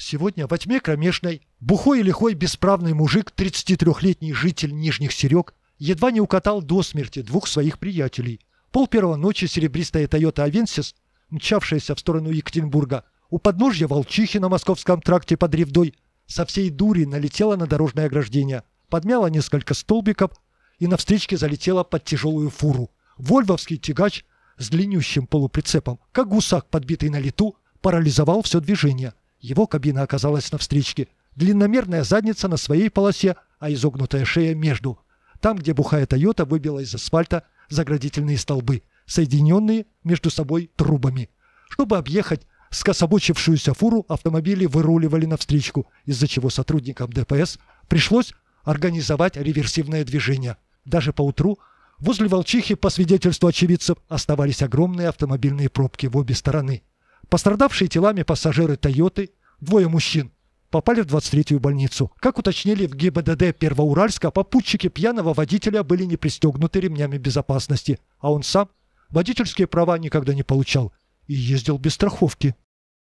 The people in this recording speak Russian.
Сегодня во тьме кромешной бухой и лихой бесправный мужик, 33-летний житель Нижних Серег, едва не укатал до смерти двух своих приятелей. Пол первого ночи серебристая Toyota Avensis, мчавшаяся в сторону Екатеринбурга, у подножья Волчихи на московском тракте под Ревдой, со всей дури налетела на дорожное ограждение, подмяла несколько столбиков и на встречке залетела под тяжелую фуру. Вольвовский тягач с длиннющим полуприцепом, как гусак, подбитый на лету, парализовал все движение. Его кабина оказалась на встречке. Длинномерная задница на своей полосе, а изогнутая шея между. Там, где бухая Тойота выбила из асфальта заградительные столбы, соединенные между собой трубами. Чтобы объехать скособочившуюся фуру, автомобили выруливали на встречку, из-за чего сотрудникам ДПС пришлось организовать реверсивное движение. Даже поутру возле Волчихи, по свидетельству очевидцев, оставались огромные автомобильные пробки в обе стороны – Пострадавшие телами пассажиры «Тойоты», двое мужчин, попали в 23-ю больницу. Как уточнили в ГИБДД Первоуральска, попутчики пьяного водителя были не пристегнуты ремнями безопасности, а он сам водительские права никогда не получал и ездил без страховки.